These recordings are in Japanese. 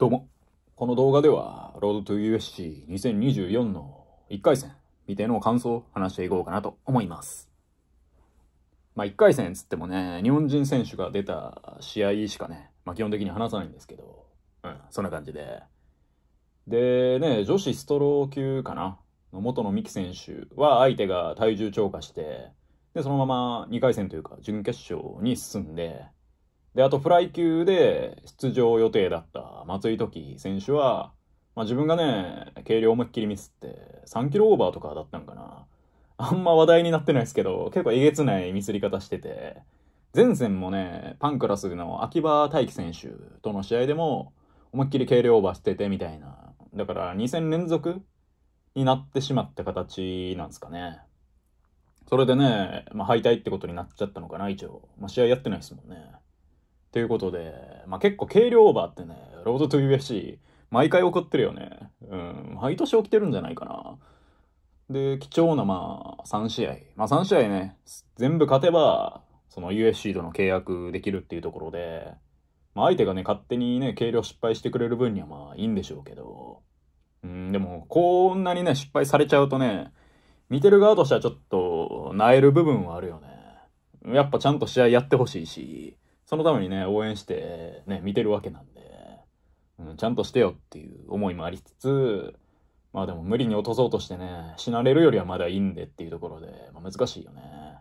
どうも。この動画では、ロードトゥ USC2024 の1回戦、見ての感想を話していこうかなと思います。まあ1回戦つってもね、日本人選手が出た試合しかね、まあ基本的に話さないんですけど、うん、そんな感じで。でね、女子ストロー級かな、の元の三木選手は相手が体重超過して、で、そのまま2回戦というか準決勝に進んで、で、あとフライ級で出場予定だった松井時選手は、まあ、自分がね、軽量思いっきりミスって、3キロオーバーとかだったんかな。あんま話題になってないですけど、結構えげつないミスり方してて、前戦もね、パンクラスの秋葉大輝選手との試合でも、思いっきり軽量オーバーしててみたいな。だから2戦連続になってしまった形なんですかね。それでね、まあ、敗退ってことになっちゃったのかな、一応。まあ、試合やってないですもんね。ということで、まあ、結構軽量オーバーってね、ロードトゥ UFC、毎回起こってるよね。うん、毎年起きてるんじゃないかな。で、貴重なまあ、3試合。まあ3試合ね、全部勝てば、その USC との契約できるっていうところで、まあ相手がね、勝手にね、計量失敗してくれる分にはまあいいんでしょうけど、うん、でも、こんなにね、失敗されちゃうとね、見てる側としてはちょっと、萎える部分はあるよね。やっぱちゃんと試合やってほしいし、そのためにね、応援して、ね、見てるわけなんで、うん、ちゃんとしてよっていう思いもありつつ、まあでも無理に落とそうとしてね、死なれるよりはまだいいんでっていうところで、まあ、難しいよね。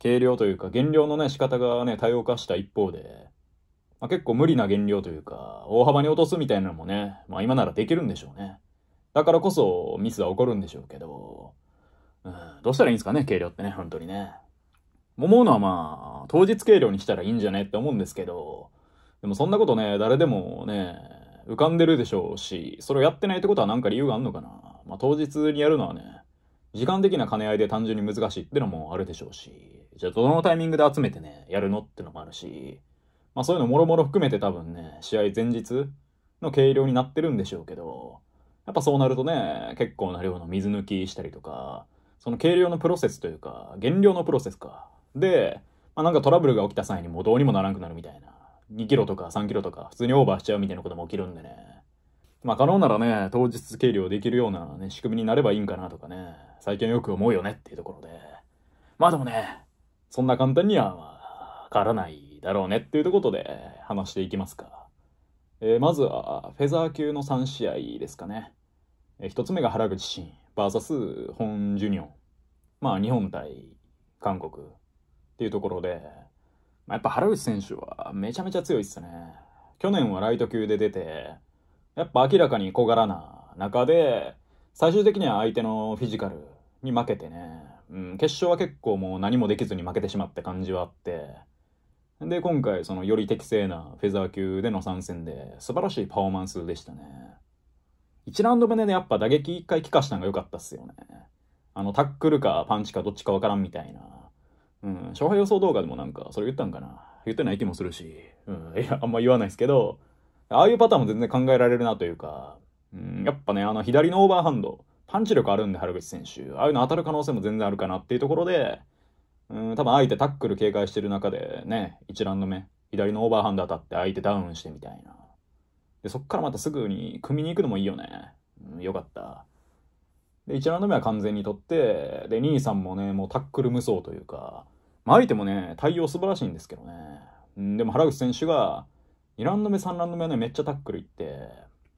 軽量というか、減量のね、仕方がね、多様化した一方で、まあ、結構無理な減量というか、大幅に落とすみたいなのもね、まあ今ならできるんでしょうね。だからこそミスは起こるんでしょうけど、うん、どうしたらいいんですかね、軽量ってね、本当にね。思うのはまあ、当日計量にしたらいいんじゃねって思うんですけど、でもそんなことね、誰でもね、浮かんでるでしょうし、それをやってないってことはなんか理由があんのかな。まあ当日にやるのはね、時間的な兼ね合いで単純に難しいってのもあるでしょうし、じゃあどのタイミングで集めてね、やるのってのもあるし、まあそういうのもろもろ含めて多分ね、試合前日の計量になってるんでしょうけど、やっぱそうなるとね、結構な量の水抜きしたりとか、その計量のプロセスというか、減量のプロセスか、で、まあ、なんかトラブルが起きた際にもうどうにもならなくなるみたいな。2キロとか3キロとか普通にオーバーしちゃうみたいなことも起きるんでね。まあ可能ならね、当日計量できるようなね、仕組みになればいいんかなとかね、最近よく思うよねっていうところで。まあでもね、そんな簡単には、まあ、変わらないだろうねっていうところで話していきますか。えー、まずは、フェザー級の3試合ですかね。えー、1つ目が原口真、VS 本ジュニオン。まあ日本対韓国。っていうところで、まあ、やっぱ原口選手はめちゃめちゃ強いっすね。去年はライト級で出て、やっぱ明らかに小柄な中で、最終的には相手のフィジカルに負けてね、うん、決勝は結構もう何もできずに負けてしまった感じはあって、で、今回そのより適正なフェザー級での参戦で素晴らしいパフォーマンスでしたね。1ラウンド目でね、やっぱ打撃1回効かしたのが良かったっすよね。あの、タックルかパンチかどっちかわからんみたいな。うん、勝敗予想動画でもなんか、それ言ったんかな。言ってない気もするし、うん、いや、あんま言わないですけど、ああいうパターンも全然考えられるなというか、うん、やっぱね、あの、左のオーバーハンド、パンチ力あるんで、原口選手。ああいうの当たる可能性も全然あるかなっていうところで、うん、多分相手タックル警戒してる中で、ね、一覧の目、左のオーバーハンド当たって相手ダウンしてみたいな。で、そっからまたすぐに組みに行くのもいいよね。うん、よかった。で、1ラウンド目は完全に取って、で、2位さんもね、もうタックル無双というか、まあ、相手もね、対応素晴らしいんですけどね。うん、でも原口選手が、2ラウンド目、3ラウンド目はね、めっちゃタックルいって、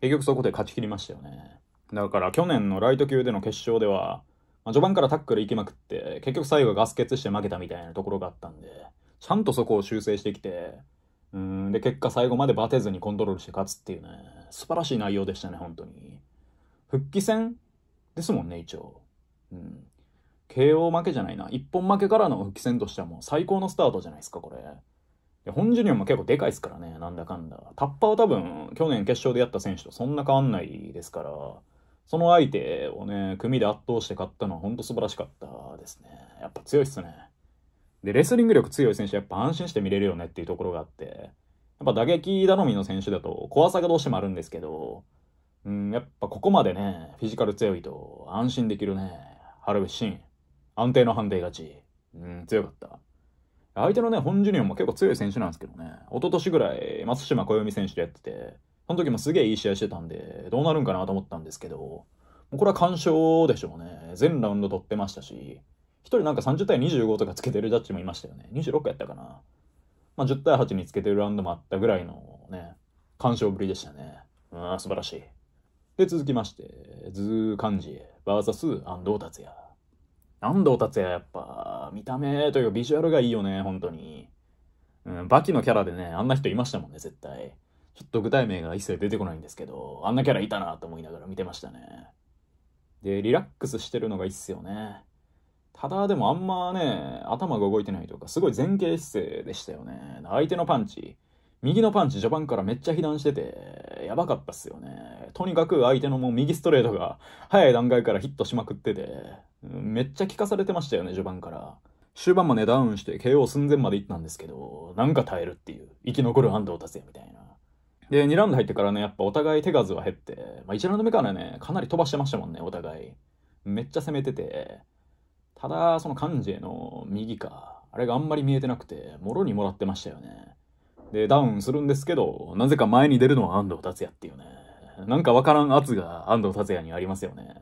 結局そこで勝ちきりましたよね。だから去年のライト級での決勝では、まあ、序盤からタックル行きまくって、結局最後ガス欠して負けたみたいなところがあったんで、ちゃんとそこを修正してきて、うん、で、結果最後までバテずにコントロールして勝つっていうね、素晴らしい内容でしたね、本当に。復帰戦ですもんね、一応。うん。KO 負けじゃないな。一本負けからの復帰戦としてはもう最高のスタートじゃないですか、これ。で、本ジュニアも結構でかいですからね、なんだかんだ。タッパーは多分、去年決勝でやった選手とそんな変わんないですから、その相手をね、組で圧倒して勝ったのは本当素晴らしかったですね。やっぱ強いっすね。で、レスリング力強い選手やっぱ安心して見れるよねっていうところがあって、やっぱ打撃頼みの選手だと怖さがどうしてもあるんですけど、うん、やっぱここまでね、フィジカル強いと安心できるね。春ルビン。安定の判定勝ち。うん、強かった。相手のね、本ジュニオンも結構強い選手なんですけどね、一昨年ぐらい、松島小読選手でやってて、その時もすげえいい試合してたんで、どうなるんかなと思ったんですけど、これは完勝でしょうね。全ラウンド取ってましたし、1人なんか30対25とかつけてるジャッジもいましたよね。26回やったかな。まあ、10対8につけてるラウンドもあったぐらいのね、完勝ぶりでしたね。うん、素晴らしい。で、続きまして、ズー・カンジエ、VS 安藤達也。なんでおたつややっぱ、見た目というかビジュアルがいいよね、本当に。うん、バキのキャラでね、あんな人いましたもんね、絶対。ちょっと具体名が一切出てこないんですけど、あんなキャラいたなと思いながら見てましたね。で、リラックスしてるのがいいっすよね。ただでもあんまね、頭が動いてないというか、すごい前傾姿勢でしたよね。相手のパンチ。右のパンチ序盤からめっちゃ被弾してて、やばかったっすよね。とにかく相手のもう右ストレートが早い段階からヒットしまくってて、めっちゃ効かされてましたよね、序盤から。終盤までダウンして KO 寸前まで行ったんですけど、なんか耐えるっていう、生き残る安藤達也みたいな。で、2ラウンド入ってからね、やっぱお互い手数は減って、まあ、1ラウンド目からね、かなり飛ばしてましたもんね、お互い。めっちゃ攻めてて、ただ、その漢ジェの右か、あれがあんまり見えてなくて、もろにもらってましたよね。で、ダウンするんですけど、なぜか前に出るのは安藤達也っていうね。なんかわからん圧が安藤達也にありますよね。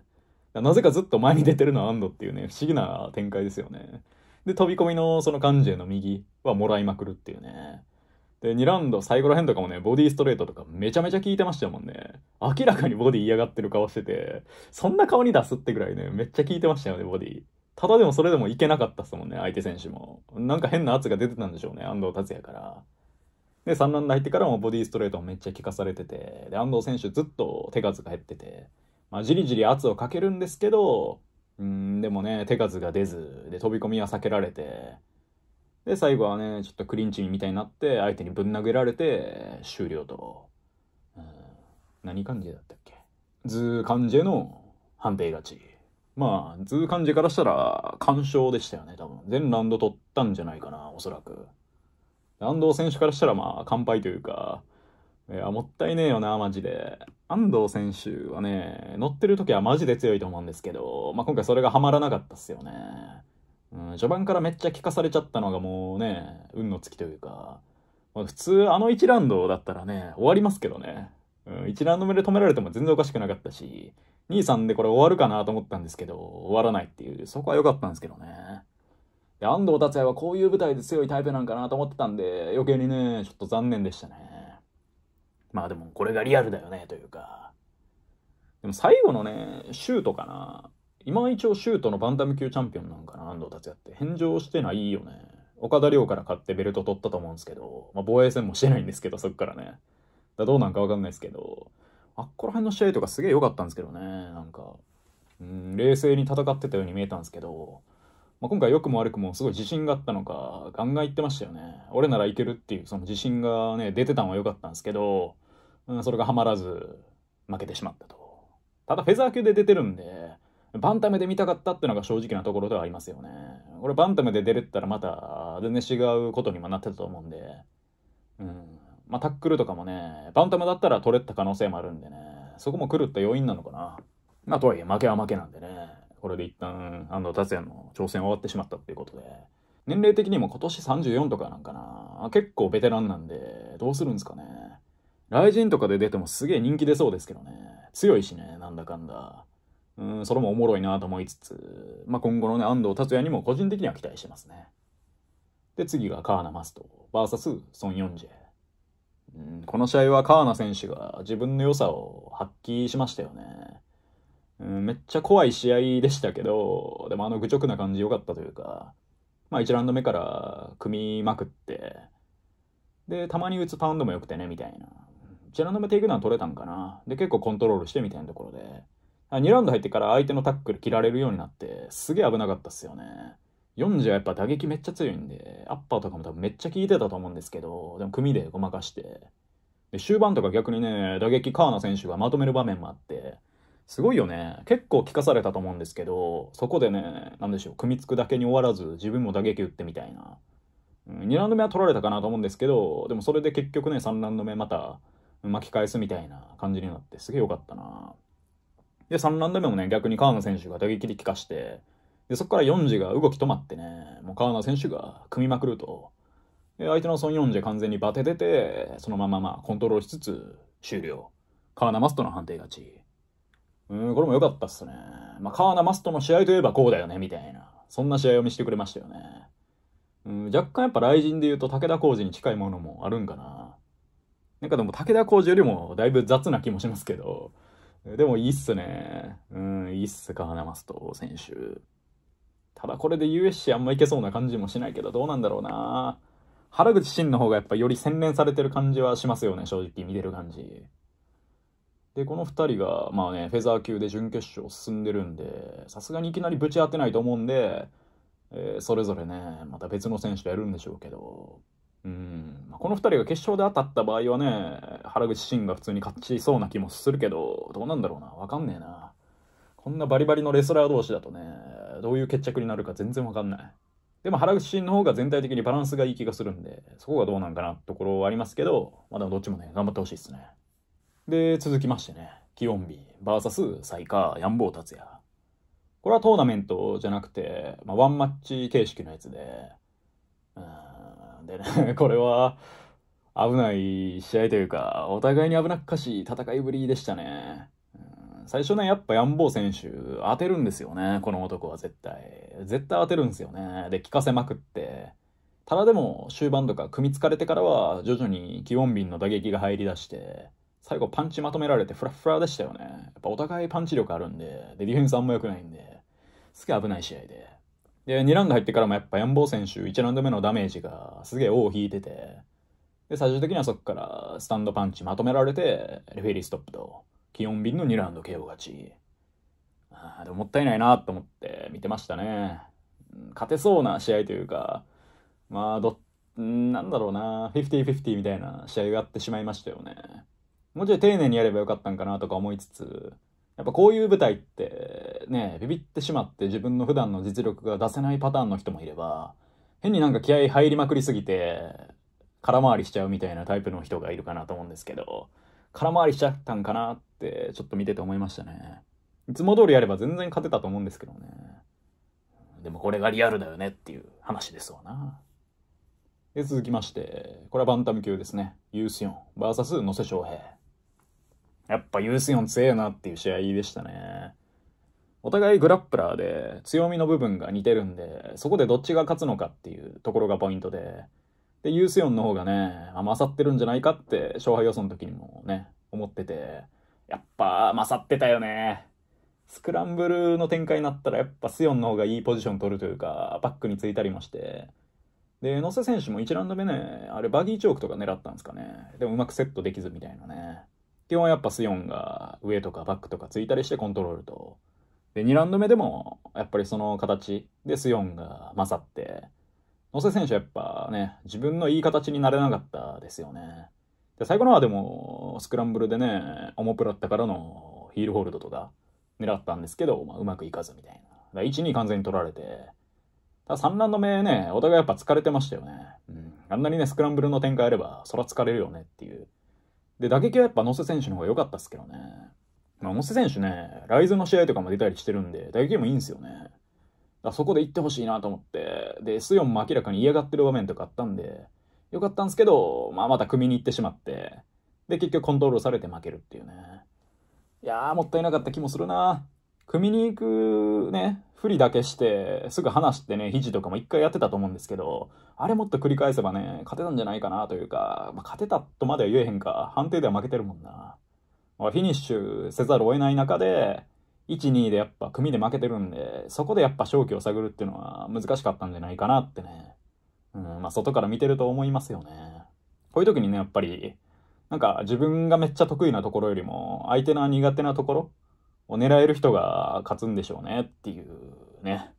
なぜかずっと前に出てるのは安藤っていうね、不思議な展開ですよね。で、飛び込みのその漢字への右はもらいまくるっていうね。で、2ラウンド最後ら辺とかもね、ボディストレートとかめちゃめちゃ効いてましたもんね。明らかにボディ嫌がってる顔してて、そんな顔に出すってぐらいね、めっちゃ効いてましたよね、ボディ。ただでもそれでもいけなかったっすもんね、相手選手も。なんか変な圧が出てたんでしょうね、安藤達也から。で、3ランド入ってからもボディストレートもめっちゃ効かされてて、で、安藤選手ずっと手数が減ってて、まあ、じりじり圧をかけるんですけど、うん、でもね、手数が出ず、で、飛び込みは避けられて、で、最後はね、ちょっとクリンチみたいになって、相手にぶん殴られて、終了と。うん、何感じだったっけ図関係の判定勝ち。まあ、図関係からしたら、完勝でしたよね、多分。全ラウンド取ったんじゃないかな、おそらく。安藤選手からしたらまあ乾杯というか、いや、もったいねえよな、マジで。安藤選手はね、乗ってる時はマジで強いと思うんですけど、まあ、今回それがハマらなかったっすよね。うん、序盤からめっちゃ効かされちゃったのがもうね、運の尽きというか、まあ、普通あの1ラウンドだったらね、終わりますけどね。うん、1ラウンド目で止められても全然おかしくなかったし、2、3でこれ終わるかなと思ったんですけど、終わらないっていう、そこは良かったんですけどね。で、安藤達也はこういう舞台で強いタイプなんかなと思ってたんで、余計にね、ちょっと残念でしたね。まあでもこれがリアルだよね、というか。でも最後のね、シュートかな。今一応シュートのバンタム級チャンピオンなんかな、安藤達也って。返上してないよね。岡田亮から買ってベルト取ったと思うんですけど、まあ防衛戦もしてないんですけど、そっからね。だどうなんかわかんないですけど、あっこら辺の試合とかすげえ良かったんですけどね、なんか。うん、冷静に戦ってたように見えたんですけど、まあ、今回良くも悪くもすごい自信があったのか、ガンガン言ってましたよね。俺ならいけるっていうその自信がね、出てたのは良かったんですけど、うん、それがはまらず負けてしまったと。ただフェザー級で出てるんで、バンタムで見たかったっていうのが正直なところではありますよね。これバンタムで出れたらまた全然違うことにもなってたと思うんで、うん。まあ、タックルとかもね、バンタムだったら取れた可能性もあるんでね、そこも狂った要因なのかな。まあ、とはいえ負けは負けなんでね。これで一旦安藤達也の挑戦終わってしまったっていうことで。年齢的にも今年34とかなんかな。結構ベテランなんで、どうするんですかね。雷神とかで出てもすげえ人気出そうですけどね。強いしね、なんだかんだ。うん、それもおもろいなと思いつつ、まあ、今後のね、安藤達也にも個人的には期待してますね。で、次がカーナ・マスト、VS ソン・ヨンジェ。うん、この試合はカーナ選手が自分の良さを発揮しましたよね。うん、めっちゃ怖い試合でしたけど、でもあの愚直な感じ良かったというか、まあ1ラウンド目から組みまくって、で、たまに打つパウンドも良くてね、みたいな。1ラウンド目テイクダウン取れたんかな。で、結構コントロールしてみたいなところで、2ラウンド入ってから相手のタックル切られるようになって、すげえ危なかったっすよね。40はやっぱ打撃めっちゃ強いんで、アッパーとかも多分めっちゃ効いてたと思うんですけど、でも組でごまかして。で、終盤とか逆にね、打撃川名選手がまとめる場面もあって、すごいよね。結構聞かされたと思うんですけど、そこでね、なんでしょう、組みつくだけに終わらず、自分も打撃打ってみたいな。うん、2ラウンド目は取られたかなと思うんですけど、でもそれで結局ね、3ラウンド目また巻き返すみたいな感じになって、すげえ良かったな。で、3ラウンド目もね、逆に川野選手が打撃で効かして、で、そこから4時が動き止まってね、もう川野選手が組みまくると。で、相手のソン・ヨンジ完全にバテてて、そのまままあコントロールしつつ終了。川名マストの判定勝ち。うん、これも良かったっすね。まあ、川名マストの試合といえばこうだよね、みたいな。そんな試合を見せてくれましたよね。うん、若干やっぱ雷神で言うと武田浩二に近いものもあるんかな。なんかでも武田浩二よりもだいぶ雑な気もしますけど、でもいいっすね。うん、いいっす、川名マスト選手。ただこれで USC あんまいけそうな感じもしないけど、どうなんだろうな。原口真の方がやっぱより洗練されてる感じはしますよね、正直見てる感じ。で、この2人が、まあね、フェザー級で準決勝進んでるんで、さすがにいきなりぶち当てないと思うんで、えー、それぞれね、また別の選手がやるんでしょうけど、うん、この2人が決勝で当たった場合はね、原口真が普通に勝ちそうな気もするけど、どうなんだろうな、わかんねえな。こんなバリバリのレスラー同士だとね、どういう決着になるか全然わかんない。でも原口慎の方が全体的にバランスがいい気がするんで、そこがどうなんかなところはありますけど、まだでもどっちもね、頑張ってほしいですね。で、続きましてね、キヨンビ VS サイカー、ヤンボー達也。これはトーナメントじゃなくて、まあ、ワンマッチ形式のやつで、うんでね、これは危ない試合というか、お互いに危なっかしい戦いぶりでしたね。最初ね、やっぱヤンボー選手当てるんですよね、この男は絶対。絶対当てるんですよね。で、効かせまくって。ただでも終盤とか組みつかれてからは徐々に気温瓶の打撃が入り出して、最後パンチまとめられてフラッフラでしたよね。やっぱお互いパンチ力あるんで、で、ディフェンスあんま良くないんで、すげえ危ない試合で。で、2ラウンド入ってからもやっぱヤンボー選手1ラウンド目のダメージがすげえ尾を引いてて、で、最終的にはそこからスタンドパンチまとめられて、レフェリーストップと、気温便の2ラウンド KO 勝ち。あでももったいないなと思って見てましたね。勝てそうな試合というか、まあ、ど、なんだろうな、50-50みたいな試合があってしまいましたよね。もうちょい丁寧にやればよかったんかなとか思いつつ、やっぱこういう舞台ってね、ビビってしまって自分の普段の実力が出せないパターンの人もいれば、変になんか気合入りまくりすぎて、空回りしちゃうみたいなタイプの人がいるかなと思うんですけど、空回りしちゃったんかなってちょっと見てて思いましたね。いつも通りやれば全然勝てたと思うんですけどね。でもこれがリアルだよねっていう話ですわな。で、続きまして、これはバンタム級ですね。ユースヨン VS 野瀬翔平。やっぱユースヨン強えなっていう試合でしたね。お互いグラップラーで強みの部分が似てるんで、そこでどっちが勝つのかっていうところがポイントで、で、ユースヨンの方がね、あ勝ってるんじゃないかって勝敗予想の時にもね、思ってて、やっぱ勝ってたよね。スクランブルの展開になったらやっぱスヨンの方がいいポジション取るというか、バックについたりまして、で、野瀬選手も1ラウンド目ね、あれバギーチョークとか狙ったんですかね。でもうまくセットできずみたいなね。基本はやっぱスヨンが上とかバックとかついたりしてコントロールと。で、2ラウンド目でも、やっぱりその形でスヨンが勝って、野瀬選手はやっぱね、自分のいい形になれなかったですよね。で、最後のはでも、スクランブルでね、オモプラったからのヒールホールドとか狙ったんですけど、まあ、うまくいかずみたいな。だ1、2完全に取られて、だ3ラウンド目ね、お互いやっぱ疲れてましたよね。うん。あんなにね、スクランブルの展開あれば、そら疲れるよねっていう。で、打撃はやっぱ野瀬選手の方が良かったっすけどね。まあ、野瀬選手ね、ライズの試合とかも出たりしてるんで、打撃もいいんですよね。だそこで行ってほしいなと思って、で、S4 も明らかに嫌がってる場面とかあったんで、良かったんですけど、まあ、また組みに行ってしまって、で、結局コントロールされて負けるっていうね。いやー、もったいなかった気もするな組みに行くね、振りだけして、すぐ話してね、肘とかも一回やってたと思うんですけど、あれもっと繰り返せばね、勝てたんじゃないかなというか、まあ、勝てたとまでは言えへんか、判定では負けてるもんな。まあ、フィニッシュせざるを得ない中で、1、2でやっぱ組で負けてるんで、そこでやっぱ勝機を探るっていうのは難しかったんじゃないかなってね。うん、まあ外から見てると思いますよね。こういう時にね、やっぱり、なんか自分がめっちゃ得意なところよりも、相手の苦手なところを狙える人が勝つんでしょうねっていうね、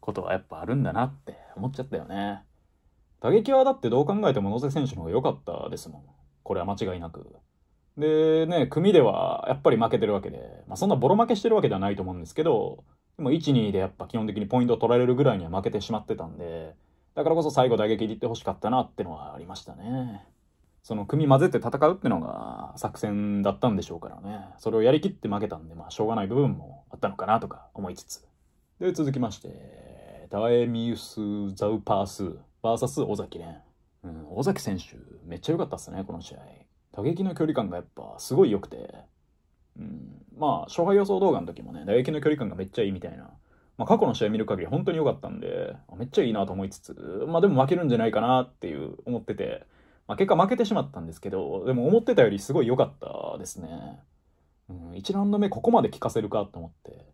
ことはやっぱあるんだなって思っちゃったよね。打撃はだってどう考えても野瀬選手の方が良かったですもん。これは間違いなく。でね、組ではやっぱり負けてるわけで、まあ、そんなボロ負けしてるわけではないと思うんですけど、でも1、2でやっぱ基本的にポイントを取られるぐらいには負けてしまってたんで、だからこそ最後打撃でいってほしかったなってのはありましたね。その組混ぜて戦うってのが作戦だったんでしょうからね。それをやりきって負けたんで、まあしょうがない部分もあったのかなとか思いつつ。で、続きまして、ダエミウス・ザウパースサス・尾崎蓮。うん、尾崎選手、めっちゃ良かったっすね、この試合。打撃の距離感がやっぱすごい良くて。うん、まあ、勝敗予想動画の時もね、打撃の距離感がめっちゃいいみたいな。まあ、過去の試合見る限り本当に良かったんで、めっちゃいいなと思いつつ、まあでも負けるんじゃないかなっていう思ってて、まあ、結果負けてしまったんですけど、でも思ってたよりすごい良かったですね。うん、1ラウンド目ここまで効かせるかと思って、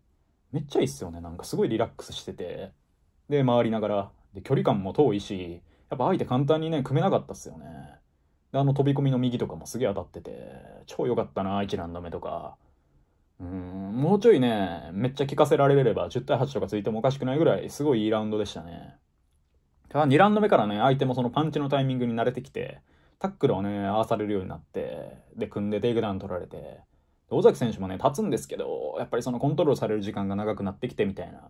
めっちゃいいっすよね。なんかすごいリラックスしてて、で、回りながら、で、距離感も遠いし、やっぱ相手簡単にね、組めなかったっすよね。で、あの飛び込みの右とかもすげえ当たってて、超良かったな、1ラウンド目とか。うん、もうちょいね、めっちゃ効かせられれば10対8とかついてもおかしくないぐらい、すごいいいラウンドでしたね。ただ2ラウンド目からね、相手もそのパンチのタイミングに慣れてきて、タックルをね、合わされるようになって、で、組んでテイクダウン取られて、尾崎選手もね、立つんですけど、やっぱりそのコントロールされる時間が長くなってきてみたいな。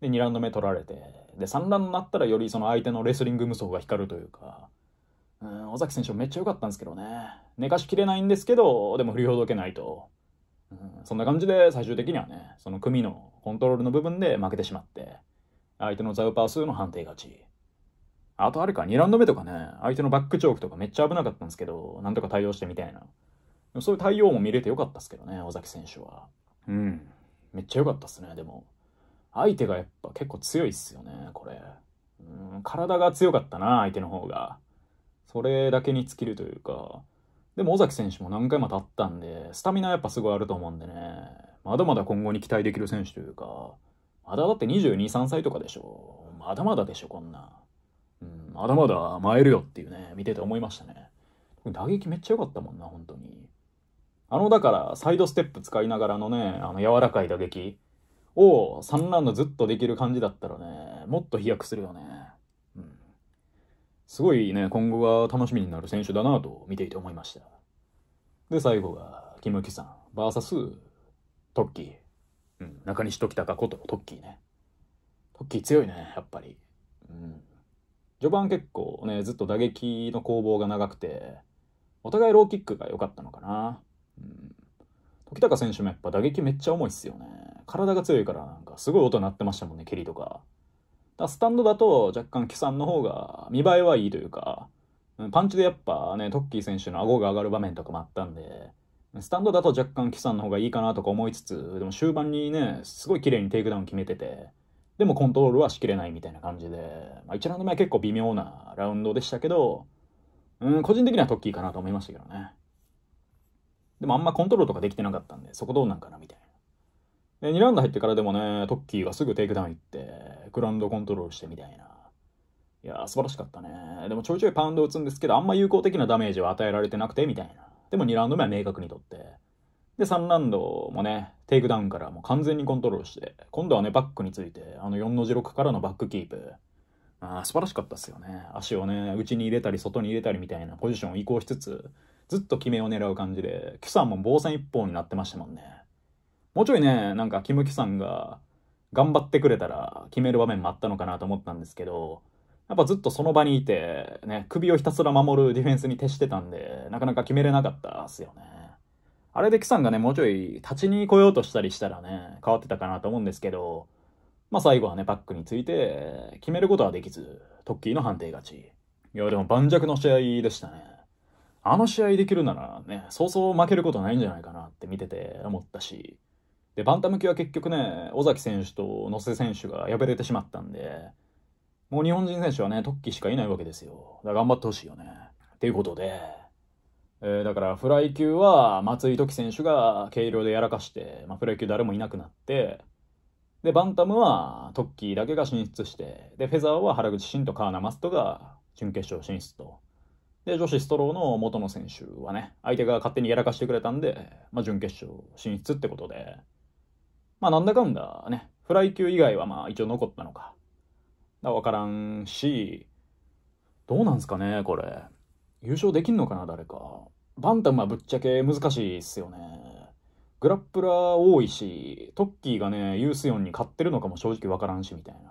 で、2ラウンド目取られて、で、3ラウンドになったらよりその相手のレスリング無双が光るというか、うん、尾崎選手もめっちゃ良かったんですけどね。寝かしきれないんですけど、でも振りほどけないと。うん、そんな感じで最終的にはね、その組のコントロールの部分で負けてしまって、相手のザウパー数の判定勝ち。あとあれか、2ラウンド目とかね、相手のバックチョークとかめっちゃ危なかったんですけど、なんとか対応してみたいな。そういう対応も見れてよかったっすけどね、尾崎選手は。うん。めっちゃ良かったっすね、でも。相手がやっぱ結構強いっすよね、これ。うん、体が強かったな、相手の方が。それだけに尽きるというか。でも尾崎選手も何回も経ったんで、スタミナやっぱすごいあると思うんでね。まだまだ今後に期待できる選手というか、まだだって22、3歳とかでしょ。まだまだでしょ、こんな。うん、まだまだ甘えるよっていうね、見てて思いましたね。打撃めっちゃ良かったもんな、本当に。あの、だから、サイドステップ使いながらのね、あの、柔らかい打撃を3ラウンドずっとできる感じだったらね、もっと飛躍するよね。うん。すごいね、今後が楽しみになる選手だなと見ていて思いました。で、最後が、キム・キさん、VS、トッキー。うん、中西時隆ことトッキーね。トッキー強いね、やっぱり。うん。序盤結構ね、ずっと打撃の攻防が長くて、お互いローキックが良かったのかな。うん。時高選手もやっぱ打撃めっちゃ重いっすよね。体が強いからなんかすごい音鳴ってましたもんね、蹴りとか。だスタンドだと若干木さんの方が見栄えはいいというか、パンチでやっぱね、トッキー選手の顎が上がる場面とかもあったんで、スタンドだと若干木さんの方がいいかなとか思いつつ、でも終盤にね、すごい綺麗にテイクダウン決めてて、でもコントロールはしきれないみたいな感じで、まあ、1ラウンド目は結構微妙なラウンドでしたけど、うん、個人的にはトッキーかなと思いましたけどね。でもあんまコントロールとかできてなかったんで、そこどうなんかなみたいな。で、2ラウンド入ってからでもね、トッキーがすぐテイクダウン行って、グラウンドコントロールしてみたいな。いやー素晴らしかったね。でもちょいちょいパウンド打つんですけど、あんま有効的なダメージは与えられてなくて、みたいな。でも2ラウンド目は明確にとって。で、3ラウンドもね、テイクダウンからもう完全にコントロールして、今度はね、バックについて、あの4の字6からのバックキープ。あ素晴らしかったですよね。足をね、内に入れたり外に入れたりみたいなポジションを移行しつつ、ずっと決めを狙う感じで、キュさんも防戦一方になってましたもんね。もうちょいね、なんかキムキさんが頑張ってくれたら決める場面もあったのかなと思ったんですけど、やっぱずっとその場にいて、ね、首をひたすら守るディフェンスに徹してたんで、なかなか決めれなかったっすよね。あれで木さんがね、もうちょい立ちに来ようとしたりしたらね、変わってたかなと思うんですけど、まあ最後はね、パックについて決めることはできず、トッキーの判定勝ち。いや、でも盤石の試合でしたね。あの試合できるならね、そうそう負けることないんじゃないかなって見てて思ったし、で、バンタム級は結局ね、尾崎選手と野瀬選手が敗れてしまったんで、もう日本人選手はね、トッキーしかいないわけですよ。だから頑張ってほしいよね。っていうことで、えー、だからフライ級は松井時選手が軽量でやらかして、まあ、フライ級誰もいなくなってでバンタムはトッキーだけが進出してでフェザーは原口真と川名マストが準決勝進出とで女子ストローの元の選手はね相手が勝手にやらかしてくれたんで、まあ、準決勝進出ってことでまあなんだかんだねフライ級以外はまあ一応残ったのかか分からんしどうなんすかねこれ。優勝できんのかな、誰か。バンタムはぶっちゃけ難しいっすよね。グラップラー多いし、トッキーがね、ユースヨンに勝ってるのかも正直わからんし、みたいな。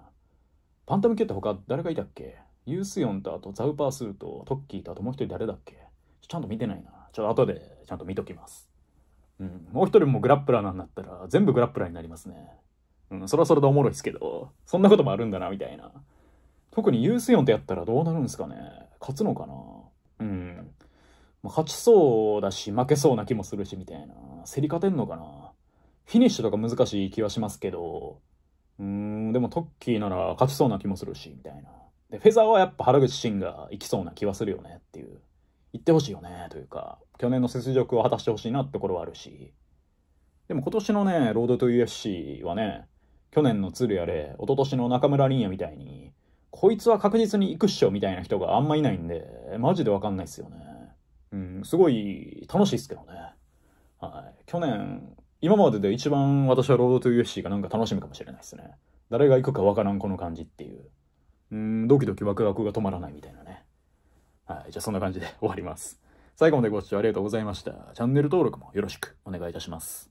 バンタム級って他誰がいたっけユースヨンとあとザウパースーとトッキーとあともう一人誰だっけちゃんと見てないな。ちょっと後でちゃんと見ときます。うん。もう一人もグラップラーなんだったら全部グラップラーになりますね。うん、それはそれでおもろいっすけど、そんなこともあるんだな、みたいな。特にユースヨンってやったらどうなるんすかね勝つのかなうん。勝ちそうだし、負けそうな気もするし、みたいな。競り勝てんのかなフィニッシュとか難しい気はしますけど、うーん、でもトッキーなら勝ちそうな気もするし、みたいな。で、フェザーはやっぱ原口真が行きそうな気はするよねっていう。行ってほしいよね、というか、去年の雪辱を果たしてほしいなってところはあるし。でも今年のね、ロードと UFC はね、去年の鶴やれ、一昨年の中村凛也みたいに、こいつは確実に行くっしょみたいな人があんまいないんで、マジでわかんないっすよね。うん、すごい楽しいっすけどね。はい。去年、今までで一番私はロードトゥ UFC がなんか楽しみかもしれないっすね。誰が行くかわからんこの感じっていう。うん、ドキドキワクワクが止まらないみたいなね。はい。じゃあそんな感じで終わります。最後までご視聴ありがとうございました。チャンネル登録もよろしくお願いいたします。